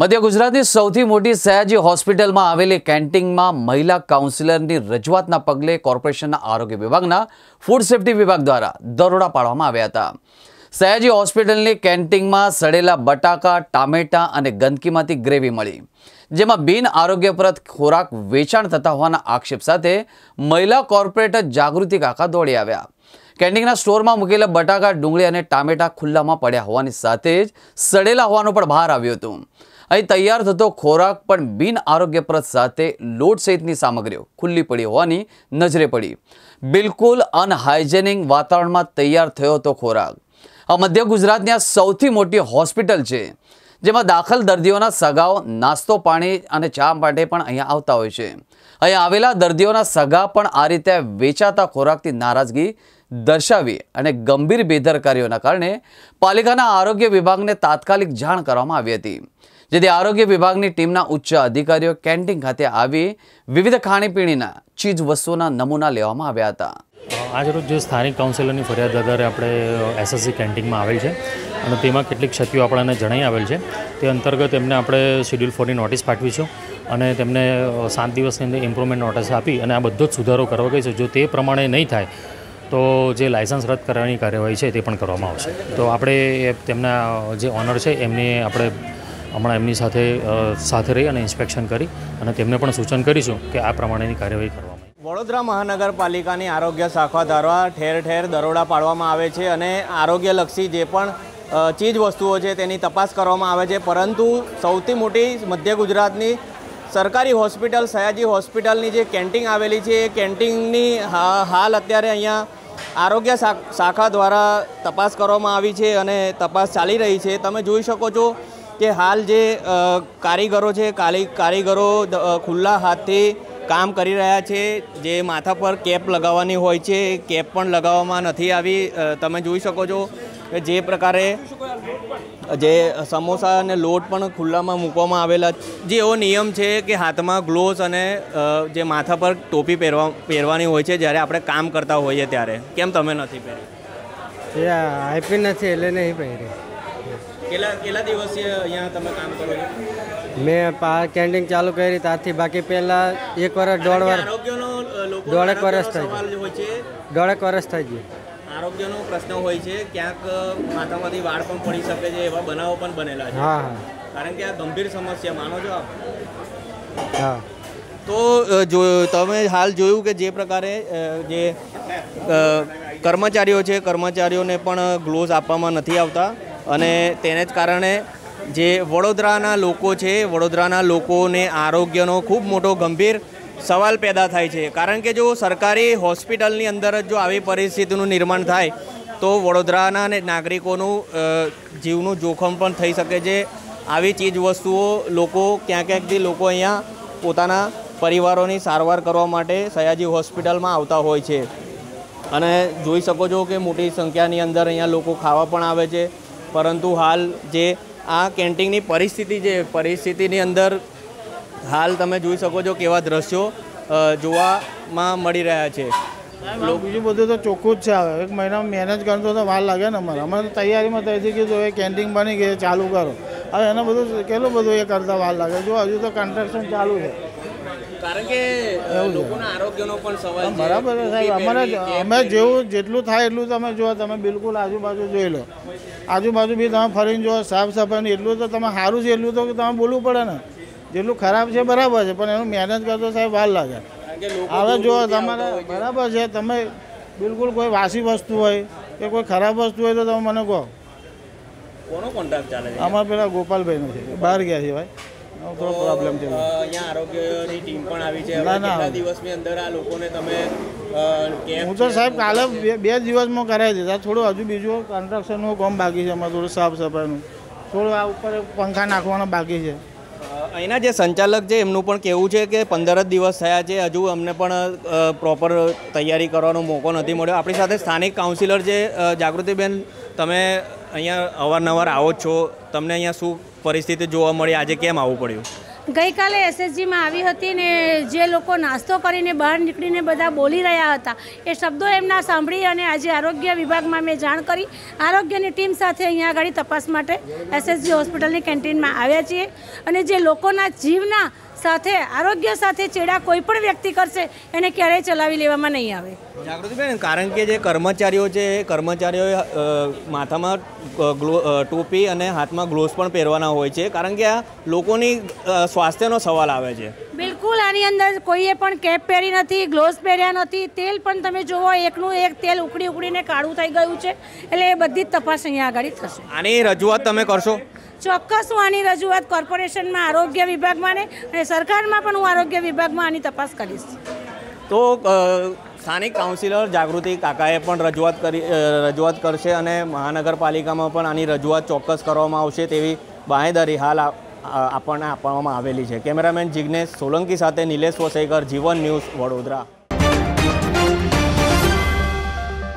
મધ્ય ગુજરાતની સૌથી મોટી સયાજી હોસ્પિટલમાં આવેલી કેન્ટીનમાં મહિલા કાઉન્સિલરની રજૂઆતના પગલે કોર્પોરેશનના આરોગ્ય વિભાગના ફૂડ સેફ્ટી વિભાગ દ્વારા દરોડા પાડવામાં આવ્યા હતા સયાજી હોસ્પિટલની કેન્ટીનમાં સડેલા બટાકા ટામેટા અને ગંદકીમાંથી ગ્રેવી મળી જેમાં બિન આરોગ્યપ્રદ ખોરાક વેચાણ થતા હોવાના આક્ષેપ સાથે મહિલા કોર્પોરેટર જાગૃતિ કાકા દોડી આવ્યા કેન્ટીનના સ્ટોરમાં મૂકેલા બટાકા ડુંગળી અને ટામેટા ખુલ્લામાં પડ્યા હોવાની સાથે જ સડેલા હોવાનું પણ બહાર આવ્યું હતું અહીં તૈયાર થતો ખોરાક પણ બિન આરોગ્યપ્રદ સાથે લોટ સહિતની સામગ્રીઓ ખુલ્લી પડી હોવાની નજરે પડી બિલકુલ અનહાઇજેનિક વાતાવરણમાં તૈયાર થયો હતો ખોરાક આ મધ્ય ગુજરાતની આ સૌથી મોટી હોસ્પિટલ છે જેમાં દાખલ દર્દીઓના સગાઓ નાસ્તો પાણી અને ચા માટે પણ અહીંયા આવતા હોય છે અહીંયા આવેલા દર્દીઓના સગા પણ આ રીતે વેચાતા ખોરાકથી નારાજગી દર્શાવી અને ગંભીર બેદરકારીઓના કારણે પાલિકાના આરોગ્ય વિભાગને તાત્કાલિક જાણ કરવામાં આવી હતી જેથી આરોગ્ય વિભાગની ટીમના ઉચ્ચ અધિકારીઓ કેન્ટીન ખાતે આવી વિવિધ ખાણીપીણીના ચીજ વસ્તુઓના નમૂના લેવામાં આવ્યા હતા આજરોજ જે સ્થાનિક કાઉન્સિલરની ફરિયાદ આધારે આપણે એસએસસી કેન્ટીનમાં આવેલ છે અને તેમાં કેટલીક ક્ષતિઓ આપણને જણાઈ આવેલ છે તે અંતર્ગત એમને આપણે શેડ્યુલ ફોરની નોટિસ પાઠવીશું અને તેમને સાત દિવસની અંદર ઇમ્પ્રુવમેન્ટ નોટિસ આપી અને આ બધો જ સુધારો કરવા કહી છે જો તે પ્રમાણે નહીં થાય તો જે લાયસન્સ રદ કરવાની કાર્યવાહી છે તે પણ કરવામાં આવશે તો આપણે તેમના જે ઓનર છે એમને આપણે હમણાં એમની સાથે સાથે રહી અને ઇન્સ્પેક્શન કરી અને તેમને પણ સૂચન કરીશું કે આ પ્રમાણેની કાર્યવાહી કરવામાં વડોદરા મહાનગરપાલિકાની આરોગ્ય શાખા દ્વારા ઠેર ઠેર દરોડા પાડવામાં આવે છે અને આરોગ્યલક્ષી જે પણ ચીજ વસ્તુઓ છે તેની તપાસ કરવામાં આવે છે પરંતુ સૌથી મોટી મધ્ય ગુજરાતની સરકારી હોસ્પિટલ સયાજી હોસ્પિટલની જે કેન્ટીન આવેલી છે એ કેન્ટીનની હાલ અત્યારે અહીંયા આરોગ્ય શાખા દ્વારા તપાસ કરવામાં આવી છે અને તપાસ ચાલી રહી છે તમે જોઈ શકો છો કે હાલ જે કારીગરો છે કારીગરો ખુલ્લા હાથથી કામ કરી રહ્યા છે જે માથા પર કેપ લગાવવાની હોય છે કેપ પણ લગાવવામાં નથી આવી તમે જોઈ શકો છો કે જે પ્રકારે જે સમોસા અને લોટ પણ ખુલ્લામાં મૂકવામાં આવેલા જે એવો નિયમ છે કે હાથમાં ગ્લોવ્સ અને જે માથા પર ટોપી પહેરવા પહેરવાની હોય છે જ્યારે આપણે કામ કરતા હોઈએ ત્યારે કેમ તમે નથી પહેરી આઈપી નથી એટલે નહીં પહેરી કેટલા કેટલા દિવસથી અહીંયા તમે કામ કરો છો મેં કેન્ટીન ચાલુ કરી ત્યારથી બાકી પહેલાં એક વર્ષ દોઢ વર્ષ દોઢેક વર્ષ થઈ છે દોઢેક વર્ષ થઈ ગયું આરોગ્યનો પ્રશ્ન હોય છે ક્યાંક માથામાંથી વાળ પણ પડી શકે છે એવા બનાવો પણ બનેલા છે હા હા કારણ કે આ ગંભીર સમસ્યા માનો છો આપ હા તો જો તમે હાલ જોયું કે જે પ્રકારે જે કર્મચારીઓ છે કર્મચારીઓને પણ ગ્લોવ્સ આપવામાં નથી આવતા અને તેને જ કારણે જે વડોદરાના લોકો છે વડોદરાના લોકોને આરોગ્યનો ખૂબ મોટો ગંભીર સવાલ પેદા થાય છે કારણ કે જો સરકારી હોસ્પિટલની અંદર જ જો આવી પરિસ્થિતિનું નિર્માણ થાય તો વડોદરાના નાગરિકોનું જીવનું જોખમ પણ થઈ શકે છે આવી ચીજ વસ્તુઓ લોકો ક્યાં ક્યાંકથી લોકો અહીંયા પોતાના પરિવારોની સારવાર કરવા માટે સયાજી હોસ્પિટલમાં આવતા હોય છે અને જોઈ શકો છો કે મોટી સંખ્યાની અંદર અહીંયા લોકો ખાવા પણ આવે છે પરંતુ હાલ જે આ કેન્ટીનની પરિસ્થિતિ છે પરિસ્થિતિની અંદર હાલ તમે જોઈ શકો છો કેવા દ્રશ્યો જોવામાં મળી રહ્યા છે બીજું બધું તો ચોખ્ખું જ છે હવે એક મહિનામાં મેનેજ કરતો તો વાર લાગે ને અમારે અમારે તૈયારીમાં થઈ કે જો એ કેન્ટીન બની ગઈ ચાલુ કરો હવે એને બધું કેટલું બધું એ કરતાં વાર લાગે જો હજુ તો કન્સ્ટ્રક્શન ચાલુ છે કારણ કે બરાબર સાહેબ અમારે અમે જેવું જેટલું થાય એટલું તમે જો તમે બિલકુલ આજુબાજુ જોઈ લો આજુબાજુ બી તમે ફરીને જો સાફ સફાઈનું એટલું તો તમે સારું છે એટલું તો તમે બોલવું પડે ને જેટલું ખરાબ છે બરાબર છે પણ એનું મહેનત કરતો સાહેબ વાર લાગે હવે જો તમારે બરાબર છે તમે બિલકુલ કોઈ વાસી વસ્તુ હોય કે કોઈ ખરાબ વસ્તુ હોય તો તમે મને કહો અમારા પેલા ગોપાલભાઈ નથી બહાર ગયા છે ભાઈ તો પ્રોબ્લેમ છે અહીંયા આરોગ્યની ટીમ પણ આવી છે કેટલા દિવસની અંદર આ લોકોને તમે હું તો સાહેબ કાલે બે દિવસમાં કરાવી દીધા થોડું હજુ બીજું કન્સ્ટ્રક્શનનું કામ બાકી છે એમાં થોડું સાફ સફાઈનું થોડું આ ઉપર પંખા નાખવાનો બાકી છે અહીંના જે સંચાલક છે એમનું પણ કહેવું છે કે પંદર જ દિવસ થયા છે હજુ અમને પણ પ્રોપર તૈયારી કરવાનો મોકો નથી મળ્યો આપણી સાથે સ્થાનિક કાઉન્સિલર છે જાગૃતિબેન તમે અહીંયા અવારનવાર આવો છો તમને અહીંયા શું પરિસ્થિતિ જોવા મળી આજે કેમ આવવું પડ્યું ગઈકાલે એસએસજીમાં આવી હતી ને જે લોકો નાસ્તો કરીને બહાર નીકળીને બધા બોલી રહ્યા હતા એ શબ્દો એમના સાંભળી અને આજે આરોગ્ય વિભાગમાં મેં જાણ કરી આરોગ્યની ટીમ સાથે અહીંયા આગળ તપાસ માટે એસએસજી હોસ્પિટલની કેન્ટીનમાં આવ્યા છીએ અને જે લોકોના જીવના સાથે આરોગ્ય સાથે ચેડા કોઈ પણ વ્યક્તિ કરશે એને ક્યારેય ચલાવી લેવામાં નહીં આવે જાગૃતિબેન કારણ કે જે કર્મચારીઓ છે એ કર્મચારીઓએ માથામાં ટોપી અને હાથમાં ગ્લોવ્સ પણ પહેરવાના હોય છે કારણ કે આ લોકોની સ્વાસ્થ્યનો સવાલ આવે છે બિલકુલ આની અંદર કોઈએ પણ કેપ પહેરી નથી ગ્લોવ્સ પહેર્યા નથી તેલ પણ તમે જોવો એકનું એક તેલ ઉકળી ઉકળીને કાળું થઈ ગયું છે એટલે એ બધી જ તપાસ અહીંયા આગળ થશે આની રજૂઆત તમે કરશો ચોક્કસ હું આની રજૂઆત કોર્પોરેશનમાં આરોગ્ય વિભાગમાં ને અને સરકારમાં પણ હું આરોગ્ય વિભાગમાં આની તપાસ કરીશ તો સ્થાનિક કાઉન્સિલર જાગૃતિ કાકાએ પણ રજૂઆત કરી રજૂઆત કરશે અને મહાનગરપાલિકામાં પણ આની રજૂઆત ચોક્કસ કરવામાં આવશે તેવી બાંહેદારી હાલ આપણને આપવામાં આવેલી છે કેમેરામેન જિજ્ઞેશ સોલંકી સાથે નિલેશ વસેકર જીવન ન્યૂઝ વડોદરા